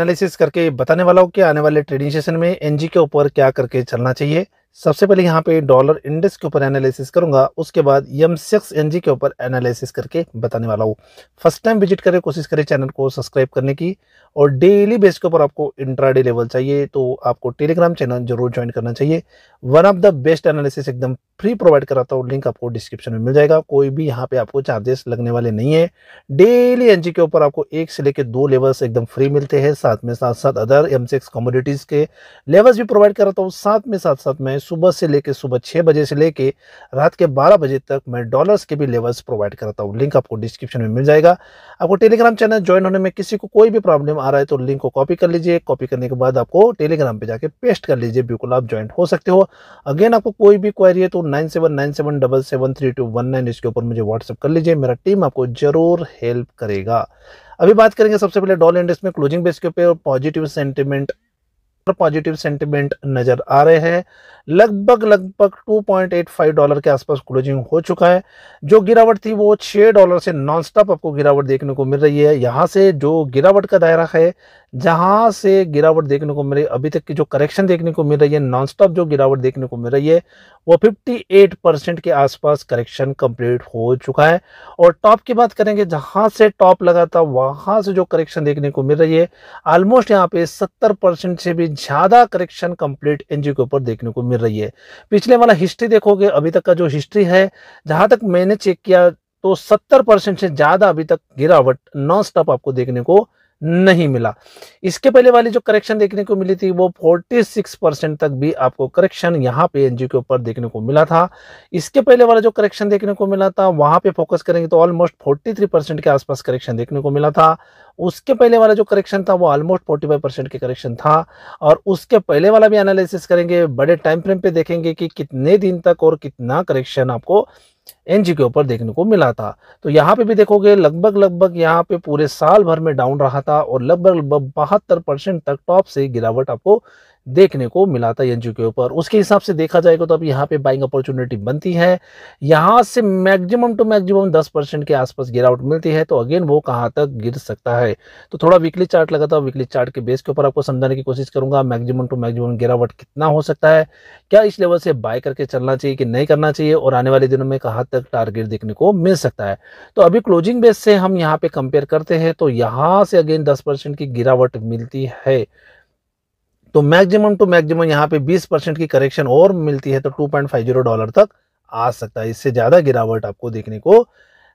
analysis करके बताने वाला हूँ कि आने वाले ट्रेडिंग सेशन में एनजी के ऊपर क्या करके चलना चाहिए सबसे पहले यहाँ पे डॉलर इंडेक्स के ऊपर एनालिसिस करूंगा उसके बाद यम सिक्स एन के ऊपर एनालिसिस करके बताने वाला हूँ फर्स्ट टाइम विजिट करें कोशिश करें चैनल को सब्सक्राइब करने की और डेली बेस के ऊपर आपको इंट्राडे लेवल चाहिए तो आपको टेलीग्राम चैनल जरूर ज्वाइन करना चाहिए one of the best analysis एकदम फ्री प्रोवाइड कराता हूँ लिंक आपको डिस्क्रिप्शन में मिल जाएगा कोई भी यहाँ पे आपको चार्जेस लगने वाले नहीं है डेली एन के ऊपर आपको एक से लेकर दो लेवल्स एकदम फ्री मिलते हैं साथ में साथ साथ अदर एम सिक्स के लेवल्स भी प्रोवाइड कराता हूँ साथ में साथ साथ में सुबह से लेकर सुबह छः बजे से लेकर रात के बारह बजे तक मैं डॉलर्स के भी लेवल्स प्रोवाइड करता हूँ लिंक आपको डिस्क्रिप्शन में मिल जाएगा आपको टेलीग्राम चैनल ज्वाइन होने में किसी को कोई भी प्रॉब्लम आ रहा है तो लिंक को कॉपी कर लीजिए कॉपी करने के बाद आपको टेलीग्राम पर जाकर पेस्ट कर लीजिए बिल्कुल आप ज्वाइन हो सकते हो अगेन आपको कोई भी क्वारी है तो नाइन इसके ऊपर मुझे व्हाट्सअप कर लीजिए मेरा टीम आपको जरूर हेल्प करेगा अभी बात करेंगे सबसे पहले डॉलर इंडेक्स में क्लोजिंग बेस के ऊपर पॉजिटिव सेंटिमेंट पॉजिटिव सेंटिमेंट नज़र आ रहे हैं लगभग लगभग 2.85 डॉलर के आसपास क्लोजिंग हो चुका है जो गिरावट थी वो 6 डॉलर से नॉनस्टॉप आपको गिरावट देखने को मिल रही है यहां से जो गिरावट का दायरा है जहां से गिरावट देखने को मिल रही अभी तक की जो करेक्शन देखने को मिल रही है नॉन स्टॉप जो गिरावट देखने को मिल रही है वो 58 परसेंट के आसपास करेक्शन कंप्लीट हो चुका है और टॉप की बात करेंगे जहां से टॉप लगा था वहां से जो करेक्शन देखने को मिल रही है ऑलमोस्ट यहाँ पे 70 परसेंट से भी ज़्यादा करेक्शन कंप्लीट एन के ऊपर देखने को मिल रही है पिछले वाला हिस्ट्री देखोगे अभी तक का जो हिस्ट्री है जहां तक मैंने चेक किया तो सत्तर परसेंट से ज़्यादा अभी तक गिरावट नॉन स्टॉप आपको देखने को नहीं मिला इसके पहले वाली जो करेक्शन देखने को मिली थी वो 46 परसेंट तक भी आपको करेक्शन यहाँ पे एनजी के ऊपर देखने को मिला था इसके पहले वाला जो करेक्शन देखने को मिला था वहां पे फोकस करेंगे तो ऑलमोस्ट 43 परसेंट के आसपास करेक्शन देखने को मिला था उसके पहले वाला जो करेक्शन था वो ऑलमोस्ट 45 परसेंट के करेक्शन था और उसके पहले वाला भी एनालिसिस करेंगे बड़े टाइम फ्रेम पे देखेंगे कि कितने दिन तक और कितना करेक्शन आपको एनजी के ऊपर देखने को मिला था तो यहाँ पे भी देखोगे लगभग लगभग यहाँ पे पूरे साल भर में डाउन रहा था और लगभग लगभग बहत्तर परसेंट तक टॉप से गिरावट आपको देखने को मिला था एनजीओ के ऊपर उसके हिसाब से देखा जाएगा तो अब यहाँ पे बाइंग अपॉर्चुनिटी बनती है यहाँ से मैक्सिमम टू मैक्सिमम 10 परसेंट के आसपास गिरावट मिलती है तो अगेन वो कहाँ तक गिर सकता है तो थोड़ा वीकली चार्ट लगा था वीकली चार्ट के बेस के ऊपर आपको समझाने की कोशिश करूंगा मैक्सिमम टू मैक्सिमम गिरावट कितना हो सकता है क्या इस लेवल से बाय करके चलना चाहिए कि नहीं करना चाहिए और आने वाले दिनों में कहाँ तक टारगेट देखने को मिल सकता है तो अभी क्लोजिंग बेस से हम यहाँ पे कंपेयर करते हैं तो यहाँ से अगेन दस की गिरावट मिलती है तो मैक्सिमम टू मैक्सिमम यहाँ पे 20 परसेंट की करेक्शन और मिलती है तो 2.50 डॉलर तक आ सकता है इससे ज़्यादा गिरावट आपको देखने को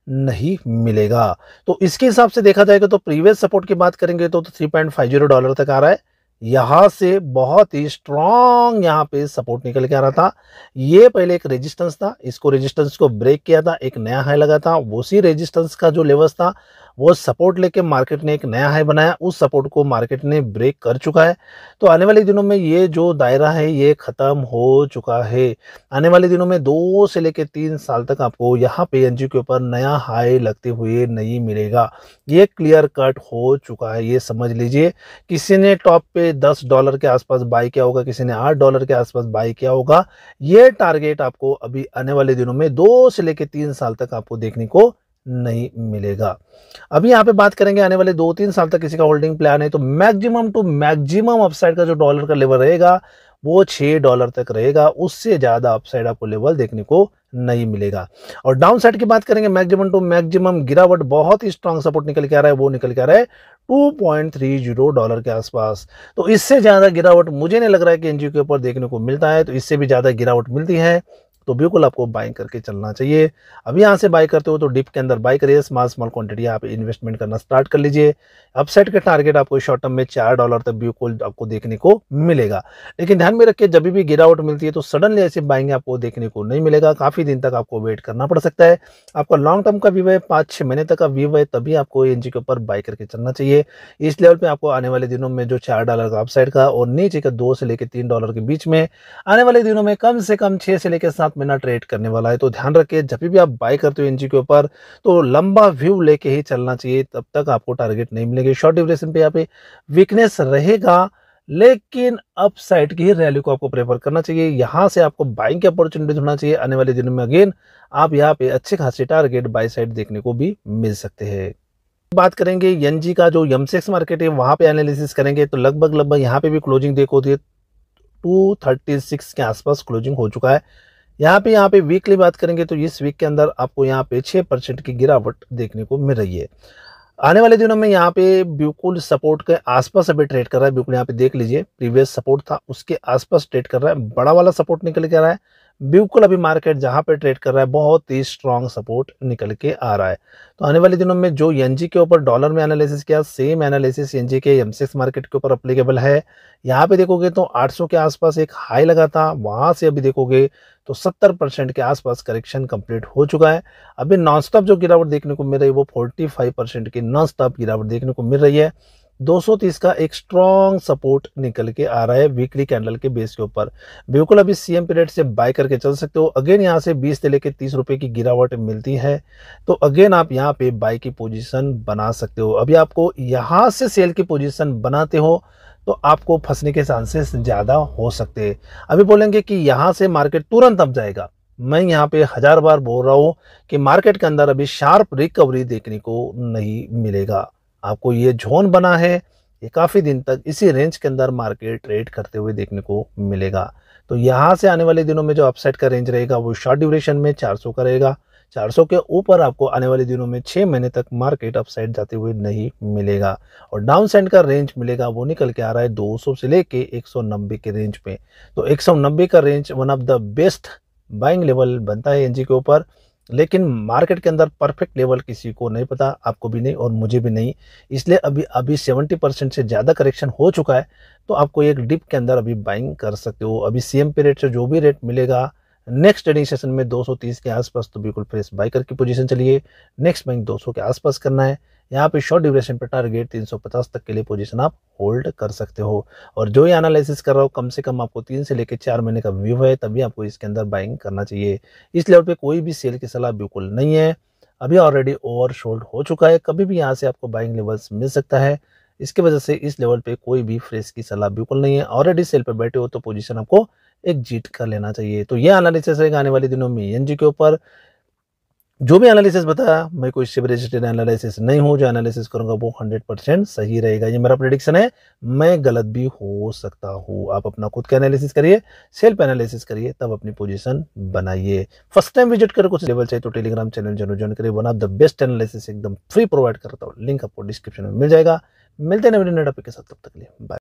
नहीं मिलेगा तो इसके हिसाब से देखा जाएगा तो प्रीवियस सपोर्ट की बात करेंगे तो three point five zero dollar तक आ रहा है यहां से बहुत ही स्ट्रॉन्ग यहाँ पे सपोर्ट निकल के आ रहा था ये पहले एक रेजिस्टेंस था इसको रेजिस्टेंस को ब्रेक किया था एक नया हाई लगा था उसी रेजिस्टेंस का जो लेवल था वो सपोर्ट लेके मार्केट ने एक नया हाई बनाया उस सपोर्ट को मार्केट ने ब्रेक कर चुका है तो आने वाले दिनों में ये जो दायरा है ये ख़त्म हो चुका है आने वाले दिनों में दो से लेकर तीन साल तक आपको यहाँ पे एन के ऊपर नया हाई लगते हुए नहीं मिलेगा ये क्लियर कट हो चुका है ये समझ लीजिए किसी ने टॉप पे दस डॉलर के आसपास बाई किया होगा किसी ने आठ डॉलर के आसपास बाई किया होगा ये टारगेट आपको अभी आने वाले दिनों में दो से लेकर तीन साल तक आपको देखने को नहीं मिलेगा अभी यहाँ पे बात करेंगे आने वाले दो तीन साल तक किसी का होल्डिंग प्लान है तो मैक्सिमम टू मैक्सिमम अपसाइड का जो डॉलर का लेवल रहेगा वो छः डॉलर तक रहेगा उससे ज़्यादा अपसाइड आपको लेवल देखने को नहीं मिलेगा और डाउन साइड की बात करेंगे मैक्सिमम टू मैक्सिमम गिरावट बहुत ही स्ट्रांग सपोर्ट निकल के आ रहा है वो निकल के आ रहा है 2.30 डॉलर के आसपास तो इससे ज़्यादा गिरावट मुझे नहीं लग रहा है कि एनजीओ के ऊपर देखने को मिलता है तो इससे भी ज़्यादा गिरावट मिलती है तो बिल्कुल आपको बाइंग करके चलना चाहिए अभी यहाँ से बाई करते हो तो डिप के अंदर बाई करिए स्मॉल स्मॉल क्वांटिटी आप इन्वेस्टमेंट करना स्टार्ट कर लीजिए अपसाइड के टारगेट आपको शॉर्ट टर्म में चार डॉलर तक बिल्कुल आपको देखने को मिलेगा लेकिन ध्यान में रखिए जब भी गिरावट मिलती है तो सडनली ऐसी बाइंग आपको देखने को नहीं मिलेगा काफ़ी दिन तक आपको वेट करना पड़ सकता है आपका लॉन्ग टर्म का व्यू है पाँच छः महीने तक का व्यू है तभी आपको एन के ऊपर बाई करके चलना चाहिए इस लेवल पर आपको आने वाले दिनों में जो चार डॉलर का अपसाइड का और नीचे का दो से लेकर तीन डॉलर के बीच में आने वाले दिनों में कम से कम छः से लेकर सात में ना ट्रेड करने वाला है तो ध्यान रखिए जब भी आप बाय करते हो एनजी के ऊपर तो लंबा व्यू लेके ही चलना चाहिए तब तक आपको टारगेट नहीं मिलेगी शॉर्ट ड्यूरेशन पे यहाँ पे वीकनेस रहेगा लेकिन अपसाइड की रैली को आपको प्रेफर करना चाहिए यहाँ से आपको बाइंग की अपॉर्चुनिटीज होना चाहिए आने वाले दिनों में अगेन आप यहाँ पे अच्छे खासे टारगेट बाई साइड देखने को भी मिल सकते हैं बात करेंगे एनजी का जो यमसेक्स मार्केट है वहां पे एनालिसिस करेंगे तो लगभग लगभग यहाँ पे भी क्लोजिंग देखो होती टू थर्टी सिक्स के आसपास क्लोजिंग हो चुका है यहाँ पे यहाँ पे वीकली बात करेंगे तो इस वीक के अंदर आपको यहाँ पे छः परसेंट की गिरावट देखने को मिल रही है आने वाले दिनों में यहाँ पे बिल्कुल सपोर्ट के आसपास अभी ट्रेड कर रहा है बिल्कुल यहाँ पे देख लीजिए प्रीवियस सपोर्ट था उसके आसपास ट्रेड कर रहा है बड़ा वाला सपोर्ट निकल के आ रहा है बिल्कुल अभी मार्केट जहां पे ट्रेड कर रहा है बहुत ही स्ट्रांग सपोर्ट निकल के आ रहा है तो आने वाले दिनों में जो एनजी के ऊपर डॉलर में एनालिसिस किया सेम एनालिसिस एनजी के एम मार्केट के ऊपर अप्लीकेबल है यहाँ पे देखोगे तो 800 के आसपास एक हाई लगा था वहां से अभी देखोगे तो 70 परसेंट के आसपास करेक्शन कंप्लीट हो चुका है अभी नॉन स्टॉप जो गिरावट देखने को मिल रही है वो 45 परसेंट की स्टॉप गिरावट देखने को मिल रही है 230 का एक स्ट्रॉन्ग सपोर्ट निकल के आ रहा है वीकली कैंडल के बेस के ऊपर बिल्कुल अभी सीएम पीरियड से बाय करके चल सकते हो अगेन यहाँ से 20 से लेके तीस रुपए की गिरावट मिलती है तो अगेन आप यहाँ पे बाय की पोजीशन बना सकते हो अभी आपको यहाँ से सेल की पोजीशन बनाते हो तो आपको फंसने के चांसेस ज़्यादा हो सकते अभी बोलेंगे कि यहाँ से मार्केट तुरंत अब जाएगा मैं यहाँ पे हज़ार बार बोल रहा हूँ कि मार्केट के अंदर अभी शार्प रिकवरी देखने को नहीं मिलेगा आपको ये जोन बना है ये काफ़ी दिन तक इसी रेंज के अंदर मार्केट ट्रेड करते हुए देखने को मिलेगा तो यहाँ से आने वाले दिनों में जो अपसाइड का रेंज रहेगा वो शॉर्ट ड्यूरेशन में 400 का रहेगा 400 के ऊपर आपको आने वाले दिनों में छः महीने तक मार्केट अपसाइड जाते हुए नहीं मिलेगा और डाउन साइड का रेंज मिलेगा वो निकल के आ रहा है 200 से लेके 190 के रेंज में तो 190 का range one of the best buying level बनता है एनजी के ऊपर लेकिन मार्केट के अंदर परफेक्ट लेवल किसी को नहीं पता आपको भी नहीं और मुझे भी नहीं इसलिए अभी अभी 70 परसेंट से ज़्यादा करेक्शन हो चुका है तो आपको एक डिप के अंदर अभी बाइंग कर सकते हो अभी सेम पे रेट से जो भी रेट मिलेगा नेक्स्ट ट्रेडिंग सेशन में 230 के आसपास तो बिल्कुल फ्रेश बाई करके पोजीशन चलिए नेक्स्ट बाइंग 200 के आसपास करना है यहाँ पे शॉर्ट ड्यूरेशन पे टारगेट 350 तक के लिए पोजीशन आप होल्ड कर सकते हो और जो ये एनालिसिस कर रहा हो कम से कम आपको तीन से लेकर चार महीने का व्यू है तभी आपको इसके अंदर बाइंग करना चाहिए इस लेवल पे कोई भी सेल की सलाह बिल्कुल नहीं है अभी ऑलरेडी ओवर शोल्ड हो चुका है कभी भी यहाँ से आपको बाइंग लेवल्स मिल सकता है इसकी वजह से इस लेवल पे कोई भी फ्रेश की सलाह बिल्कुल नहीं है ऑलरेडी सेल पर बैठे हो तो पोजिशन आपको एग्जिट कर लेना चाहिए तो ये एनालिसिस रहेगा आने वाले दिनों में एन के ऊपर जो भी एनालिसिस बताया मैं कोई शिप रजिस्टेड एनालिसिस नहीं हूँ जो एनालिसिस करूंगा वो हंड्रेड परसेंट सही रहेगा ये मेरा प्रडिक्शन है मैं गलत भी हो सकता हूँ आप अपना खुद का एनालिसिस करिए सेल्फ एनालिसिस करिए तब अपनी पोजीशन बनाइए फर्स्ट टाइम विजिट कर कुछ लेवल चाहिए तो टेलीग्राम चैनल जरूर ज्वाइन करिए one of the best analysis एकदम फ्री प्रोवाइड करता हूँ लिंक आपको डिस्क्रिप्शन में मिल जाएगा मिलते हैं नए टॉपिक के साथ तब तक लिए बाय